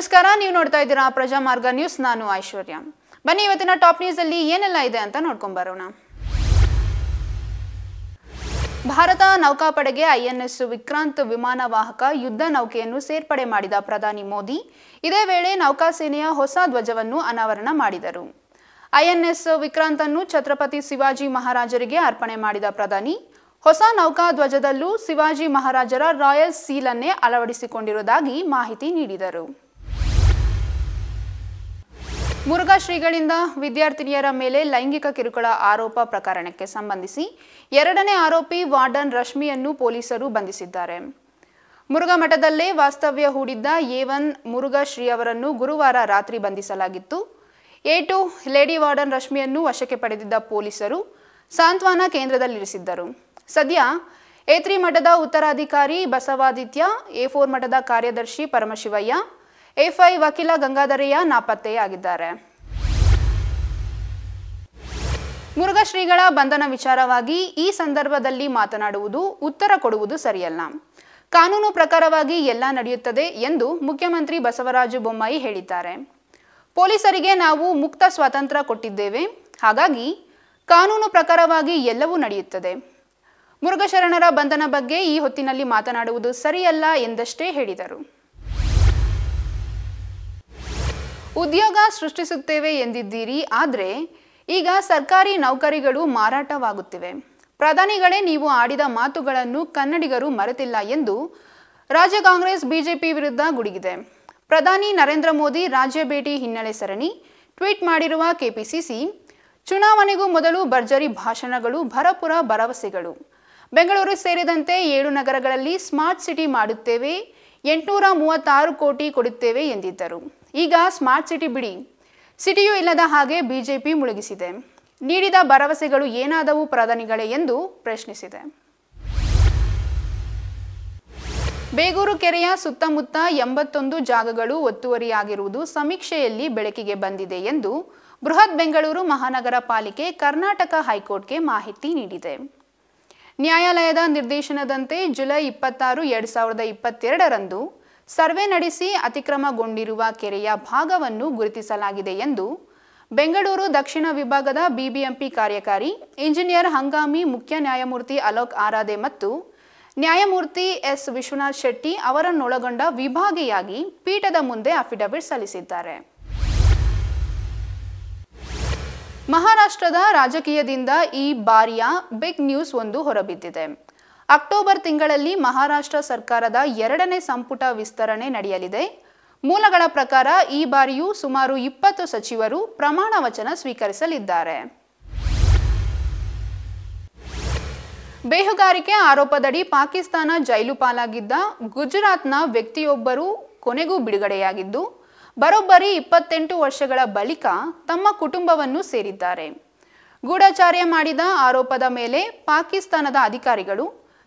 ನಮಸ್ಕಾರ ನೀವು ನೋಡ್ತಾ ಇದ್ದೀರಾ ಪ್ರಜಾ ಮಾರ್ಗ ನ್ಯೂಸ್ ನಾನು ಐಶ್ವರ್ಯ ಬನ್ನಿ ಇವತ್ತಿನ ಟಾಪ್ ನ್ಯೂಸ್ ಅಲ್ಲಿ ಏನೆಲ್ಲ ಇದೆ ಅಂತ ನೋಡ್ಕೊಂಡ್ ಬರೋಣ ಭಾರತ ನೌಕಾಪಡೆಗೆ ಐಎನ್ಎಸ್ ವಿಕ್ರಾಂತ್ ವಿಮಾನ ವಾಹಕ ಯುದ್ಧ ನೌಕೆಯನ್ನು ಸೇರ್ಪಡೆ ಮಾಡಿದ ಪ್ರಧಾನಿ ಮೋದಿ ಇದೇ ವೇಳೆ ನೌಕಾಸೇನೆಯ ಹೊಸ ಧ್ವಜವನ್ನು ಅನಾವರಣ ಮಾಡಿದರು ಐಎನ್ಎಸ್ ವಿಕ್ರಾಂತ್ ಅನ್ನು ಛತ್ರಪತಿ ಶಿವಾಜಿ ಮಹಾರಾಜರಿಗೆ ಅರ್ಪಣೆ ಮಾಡಿದ ಪ್ರಧಾನಿ ಹೊಸ ನೌಕಾ ಧ್ವಜದಲ್ಲೂ ಶಿವಾಜಿ ಮಹಾರಾಜರ ರಾಯಲ್ ಸೀಲನ್ನೇ ಅಳವಡಿಸಿಕೊಂಡಿರುವುದಾಗಿ ಮಾಹಿತಿ ನೀಡಿದರು ಮುರುಘಾ ಶ್ರೀಗಳಿಂದ ವಿದ್ಯಾರ್ಥಿನಿಯರ ಮೇಲೆ ಲೈಂಗಿಕ ಕಿರುಕುಳ ಆರೋಪ ಪ್ರಕರಣಕ್ಕೆ ಸಂಬಂಧಿಸಿ ಎರಡನೇ ಆರೋಪಿ ವಾರ್ಡನ್ ರಶ್ಮಿಯನ್ನು ಪೊಲೀಸರು ಬಂಧಿಸಿದ್ದಾರೆ ಮುರುಘಾ ಮಠದಲ್ಲೇ ವಾಸ್ತವ್ಯ ಹೂಡಿದ್ದ ಎ ಒನ್ ಮುರುಘಾ ಶ್ರೀ ಅವರನ್ನು ಗುರುವಾರ ರಾತ್ರಿ ಬಂಧಿಸಲಾಗಿತ್ತು ಎ ಟು ಲೇಡಿ ವಾರ್ಡನ್ ರಶ್ಮಿಯನ್ನು ವಶಕ್ಕೆ ಪಡೆದಿದ್ದ ಪೊಲೀಸರು ಸಾಂತ್ವನ ಕೇಂದ್ರದಲ್ಲಿರಿಸಿದ್ದರು ಸದ್ಯ ಎ ಮಠದ ಉತ್ತರಾಧಿಕಾರಿ ಬಸವಾದಿತ್ಯ ಎ ಫೋರ್ ಮಠದ ಕಾರ್ಯದರ್ಶಿ ಪರಮಶಿವಯ್ಯ ಎಫ್ಐ ವಕೀಲ ಗಂಗಾಧರಯ್ಯ ನಾಪತ್ತೆಯಾಗಿದ್ದಾರೆ ಮುರುಘಶ್ರೀಗಳ ಬಂಧನ ವಿಚಾರವಾಗಿ ಈ ಸಂದರ್ಭದಲ್ಲಿ ಮಾತನಾಡುವುದು ಉತ್ತರ ಕೊಡುವುದು ಸರಿಯಲ್ಲ ಕಾನೂನು ಪ್ರಕಾರವಾಗಿ ಎಲ್ಲ ನಡೆಯುತ್ತದೆ ಎಂದು ಮುಖ್ಯಮಂತ್ರಿ ಬಸವರಾಜ ಬೊಮ್ಮಾಯಿ ಹೇಳಿದ್ದಾರೆ ಪೊಲೀಸರಿಗೆ ನಾವು ಮುಕ್ತ ಸ್ವಾತಂತ್ರ್ಯ ಕೊಟ್ಟಿದ್ದೇವೆ ಹಾಗಾಗಿ ಕಾನೂನು ಪ್ರಕಾರವಾಗಿ ಎಲ್ಲವೂ ನಡೆಯುತ್ತದೆ ಮುರುಘಶರಣರ ಬಂಧನ ಬಗ್ಗೆ ಈ ಹೊತ್ತಿನಲ್ಲಿ ಮಾತನಾಡುವುದು ಸರಿಯಲ್ಲ ಎಂದಷ್ಟೇ ಹೇಳಿದರು ಉದ್ಯೋಗ ಸೃಷ್ಟಿಸುತ್ತೇವೆ ಎಂದಿದ್ದೀರಿ ಆದರೆ ಈಗ ಸರ್ಕಾರಿ ನೌಕರಿಗಳು ಮಾರಾಟವಾಗುತ್ತಿವೆ ಪ್ರಧಾನಿಗಳೇ ನೀವು ಆಡಿದ ಮಾತುಗಳನ್ನು ಕನ್ನಡಿಗರು ಮರೆತಿಲ್ಲ ಎಂದು ರಾಜ್ಯ ಕಾಂಗ್ರೆಸ್ ಬಿಜೆಪಿ ವಿರುದ್ಧ ಗುಡುಗಿದೆ ಪ್ರಧಾನಿ ನರೇಂದ್ರ ಮೋದಿ ರಾಜ್ಯ ಭೇಟಿ ಹಿನ್ನೆಲೆ ಸರಣಿ ಟ್ವೀಟ್ ಮಾಡಿರುವ ಕೆಪಿಸಿಸಿ ಚುನಾವಣೆಗೂ ಮೊದಲು ಭರ್ಜರಿ ಭಾಷಣಗಳು ಭರಪುರ ಭರವಸೆಗಳು ಬೆಂಗಳೂರು ಸೇರಿದಂತೆ ಏಳು ನಗರಗಳಲ್ಲಿ ಸ್ಮಾರ್ಟ್ ಸಿಟಿ ಮಾಡುತ್ತೇವೆ ಎಂಟುನೂರ ಮೂವತ್ತಾರು ಕೋಟಿ ಕೊಡುತ್ತೇವೆ ಎಂದಿದ್ದರು ಈಗ ಸ್ಮಾರ್ಟ್ ಸಿಟಿ ಬಿಡಿ ಸಿಟಿಯೂ ಇಲ್ಲದ ಹಾಗೆ ಬಿಜೆಪಿ ಮುಳುಗಿಸಿದೆ ನೀಡಿದ ಭರವಸೆಗಳು ಏನಾದವು ಪ್ರಧಾನಿಗಳೇ ಎಂದು ಪ್ರಶ್ನಿಸಿದೆ ಬೇಗೂರು ಕೆರೆಯ ಸುತ್ತಮುತ್ತ ಎಂಬತ್ತೊಂದು ಜಾಗಗಳು ಒತ್ತುವರಿಯಾಗಿರುವುದು ಸಮೀಕ್ಷೆಯಲ್ಲಿ ಬೆಳಕಿಗೆ ಬಂದಿದೆ ಎಂದು ಬೃಹತ್ ಬೆಂಗಳೂರು ಮಹಾನಗರ ಪಾಲಿಕೆ ಕರ್ನಾಟಕ ಹೈಕೋರ್ಟ್ಗೆ ಮಾಹಿತಿ ನೀಡಿದೆ ನ್ಯಾಯಾಲಯದ ನಿರ್ದೇಶನದಂತೆ ಜುಲೈ ಇಪ್ಪತ್ತಾರು ಎರಡು ಸಾವಿರದ ಇಪ್ಪತ್ತೆರಡರಂದು ಸರ್ವೆ ನಡೆಸಿ ಅತಿಕ್ರಮಗೊಂಡಿರುವ ಕೆರೆಯ ಭಾಗವನ್ನು ಗುರುತಿಸಲಾಗಿದೆ ಎಂದು ಬೆಂಗಳೂರು ದಕ್ಷಿಣ ವಿಭಾಗದ ಬಿಬಿಎಂಪಿ ಕಾರ್ಯಕಾರಿ ಇಂಜಿನಿಯರ್ ಹಂಗಾಮಿ ಮುಖ್ಯ ನ್ಯಾಯಮೂರ್ತಿ ಅಲೋಕ್ ಆರಾಧೆ ಮತ್ತು ನ್ಯಾಯಮೂರ್ತಿ ಎಸ್ ವಿಶ್ವನಾಥ್ ಶೆಟ್ಟಿ ಅವರನ್ನೊಳಗೊಂಡ ವಿಭಾಗಿಯಾಗಿ ಪೀಠದ ಮುಂದೆ ಅಫಿಡವಿಟ್ ಸಲ್ಲಿಸಿದ್ದಾರೆ ಮಹಾರಾಷ್ಟ್ರದ ರಾಜಕೀಯದಿಂದ ಈ ಬಾರಿಯ ಬಿಗ್ ನ್ಯೂಸ್ ಒಂದು ಹೊರಬಿದ್ದಿದೆ ಅಕ್ಟೋಬರ್ ತಿಂಗಳಲ್ಲಿ ಮಹಾರಾಷ್ಟ್ರ ಸರ್ಕಾರದ ಎರಡನೇ ಸಂಪುಟ ವಿಸ್ತರಣೆ ನಡೆಯಲಿದೆ ಮೂಲಗಳ ಪ್ರಕಾರ ಈ ಬಾರಿಯೂ ಸುಮಾರು ಇಪ್ಪತ್ತು ಸಚಿವರು ಪ್ರಮಾಣ ವಚನ ಸ್ವೀಕರಿಸಲಿದ್ದಾರೆ ಬೇಹುಗಾರಿಕೆ ಆರೋಪದಡಿ ಪಾಕಿಸ್ತಾನ ಜೈಲು ಪಾಲಾಗಿದ್ದ ಗುಜರಾತ್ನ ವ್ಯಕ್ತಿಯೊಬ್ಬರು ಕೊನೆಗೂ ಬಿಡುಗಡೆಯಾಗಿದ್ದು ಬರೋಬ್ಬರಿ ಇಪ್ಪತ್ತೆಂಟು ವರ್ಷಗಳ ಬಳಿಕ ತಮ್ಮ ಕುಟುಂಬವನ್ನು ಸೇರಿದ್ದಾರೆ ಗೂಢಚಾರ್ಯ ಮಾಡಿದ ಆರೋಪದ ಮೇಲೆ ಪಾಕಿಸ್ತಾನದ ಅಧಿಕಾರಿಗಳು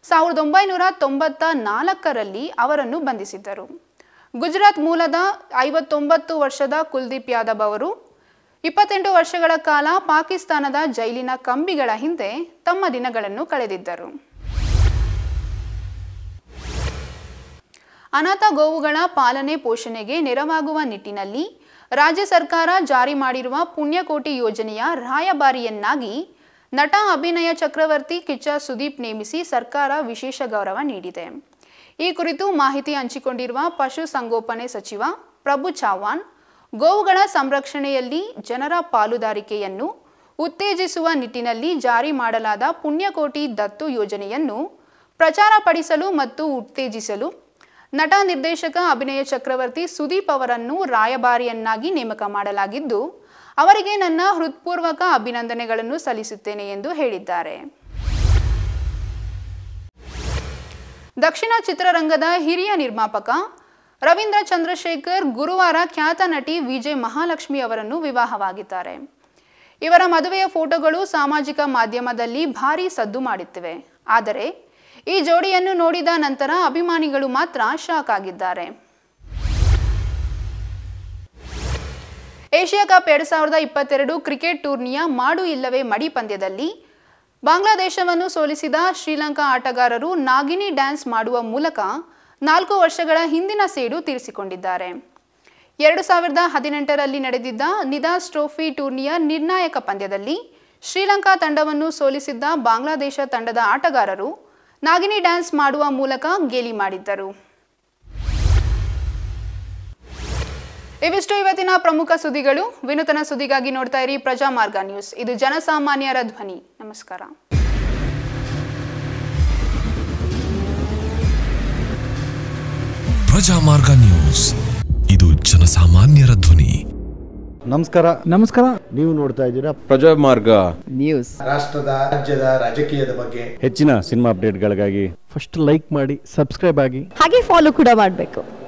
ಸಾವಿರದ ಒಂಬೈನೂರ ತೊಂಬತ್ತ ನಾಲ್ಕರಲ್ಲಿ ಅವರನ್ನು ಬಂಧಿಸಿದ್ದರು ಗುಜರಾತ್ ಮೂಲದ ಐವತ್ತೊಂಬತ್ತು ವರ್ಷದ ಕುಲ್ದೀಪ್ ಯಾದವ್ ಅವರು ಇಪ್ಪತ್ತೆಂಟು ವರ್ಷಗಳ ಕಾಲ ಪಾಕಿಸ್ತಾನದ ಜೈಲಿನ ಕಂಬಿಗಳ ಹಿಂದೆ ತಮ್ಮ ದಿನಗಳನ್ನು ಕಳೆದಿದ್ದರು ಅನಾಥ ಗೋವುಗಳ ಪಾಲನೆ ಪೋಷಣೆಗೆ ನೆರವಾಗುವ ನಿಟ್ಟಿನಲ್ಲಿ ರಾಜ್ಯ ಸರ್ಕಾರ ಜಾರಿ ಮಾಡಿರುವ ಪುಣ್ಯಕೋಟಿ ಯೋಜನೆಯ ರಾಯಭಾರಿಯನ್ನಾಗಿ ನಟ ಅಭಿನಯ ಚಕ್ರವರ್ತಿ ಕಿಚ್ಚ ಸುದೀಪ್ ನೇಮಿಸಿ ಸರ್ಕಾರ ವಿಶೇಷ ಗೌರವ ನೀಡಿದೆ ಈ ಕುರಿತು ಮಾಹಿತಿ ಹಂಚಿಕೊಂಡಿರುವ ಪಶು ಸಂಗೋಪನೆ ಸಚಿವ ಪ್ರಭು ಚೌಹಾಣ್ ಗೋವುಗಳ ಸಂರಕ್ಷಣೆಯಲ್ಲಿ ಜನರ ಪಾಲುದಾರಿಕೆಯನ್ನು ಉತ್ತೇಜಿಸುವ ನಿಟ್ಟಿನಲ್ಲಿ ಜಾರಿ ಮಾಡಲಾದ ಪುಣ್ಯಕೋಟಿ ದತ್ತು ಯೋಜನೆಯನ್ನು ಪ್ರಚಾರಪಡಿಸಲು ಮತ್ತು ಉತ್ತೇಜಿಸಲು ನಟ ನಿರ್ದೇಶಕ ಅಭಿನಯ ಚಕ್ರವರ್ತಿ ಸುದೀಪ್ ಅವರನ್ನು ರಾಯಭಾರಿಯನ್ನಾಗಿ ನೇಮಕ ಮಾಡಲಾಗಿದ್ದು ಅವರಿಗೆ ನನ್ನ ಹೃತ್ಪೂರ್ವಕ ಅಭಿನಂದನೆಗಳನ್ನು ಸಲ್ಲಿಸುತ್ತೇನೆ ಎಂದು ಹೇಳಿದ್ದಾರೆ ದಕ್ಷಿಣ ಚಿತ್ರರಂಗದ ಹಿರಿಯ ನಿರ್ಮಾಪಕ ರವೀಂದ್ರ ಚಂದ್ರಶೇಖರ್ ಗುರುವಾರ ಖ್ಯಾತ ನಟಿ ವಿಜಯ್ ಮಹಾಲಕ್ಷ್ಮಿ ಅವರನ್ನು ವಿವಾಹವಾಗಿದ್ದಾರೆ ಇವರ ಮದುವೆಯ ಫೋಟೋಗಳು ಸಾಮಾಜಿಕ ಮಾಧ್ಯಮದಲ್ಲಿ ಭಾರೀ ಸದ್ದು ಮಾಡುತ್ತಿವೆ ಆದರೆ ಈ ಜೋಡಿಯನ್ನು ನೋಡಿದ ನಂತರ ಅಭಿಮಾನಿಗಳು ಮಾತ್ರ ಶಾಕ್ ಆಗಿದ್ದಾರೆ ಏಷ್ಯಾ ಕಪ್ ಎರಡು ಸಾವಿರದ ಇಪ್ಪತ್ತೆರಡು ಕ್ರಿಕೆಟ್ ಟೂರ್ನಿಯ ಮಾಡು ಇಲ್ಲವೇ ಮಡಿ ಪಂದ್ಯದಲ್ಲಿ ಬಾಂಗ್ಲಾದೇಶವನ್ನು ಸೋಲಿಸಿದ ಶ್ರೀಲಂಕಾ ಆಟಗಾರರು ನಾಗಿನಿ ಡ್ಯಾನ್ಸ್ ಮಾಡುವ ಮೂಲಕ ನಾಲ್ಕು ವರ್ಷಗಳ ಹಿಂದಿನ ಸೇಡು ತೀರಿಸಿಕೊಂಡಿದ್ದಾರೆ ಎರಡು ಸಾವಿರದ ಹದಿನೆಂಟರಲ್ಲಿ ನಡೆದಿದ್ದ ನಿದಾಸ್ ಟ್ರೋಫಿ ಟೂರ್ನಿಯ ನಿರ್ಣಾಯಕ ಪಂದ್ಯದಲ್ಲಿ ಶ್ರೀಲಂಕಾ ತಂಡವನ್ನು ಸೋಲಿಸಿದ್ದ ಬಾಂಗ್ಲಾದೇಶ ತಂಡದ ಆಟಗಾರರು ನಾಗಿನಿ ಡ್ಯಾನ್ಸ್ ಮಾಡುವ ಮೂಲಕ ಗೇಲಿ ಮಾಡಿದ್ದರು ಇವಿಷ್ಟು ಇವತ್ತಿನ ಪ್ರಮುಖ ಸುದ್ದಿಗಳು ವಿನೂತನ ಸುದ್ದಿಗಾಗಿ ನೋಡ್ತಾ ಇರಿ ಪ್ರಜಾಮಾರ್ಗ ನ್ಯೂಸ್ ಇದು ಜನಸಾಮಾನ್ಯರ ಧ್ವನಿ ನಮಸ್ಕಾರ ಪ್ರಜಾಮಾರ್ಗ ನ್ಯೂಸ್ ಇದು ಜನಸಾಮಾನ್ಯರ ಧ್ವನಿ ನಮಸ್ಕಾರ ನಮಸ್ಕಾರ ನೀವು ನೋಡ್ತಾ ಇದ್ದೀರಾ ಪ್ರಜಾಮಾರ್ಗ ನ್ಯೂಸ್ ರಾಷ್ಟ್ರದ ರಾಜ್ಯದ ರಾಜಕೀಯದ ಬಗ್ಗೆ ಹೆಚ್ಚಿನ ಸಿನಿಮಾ ಅಪ್ಡೇಟ್ಗಳಿಗಾಗಿ ಫಸ್ಟ್ ಲೈಕ್ ಮಾಡಿ ಸಬ್ಸ್ಕ್ರೈಬ್ ಆಗಿ ಹಾಗೆ ಫಾಲೋ ಕೂಡ ಮಾಡಬೇಕು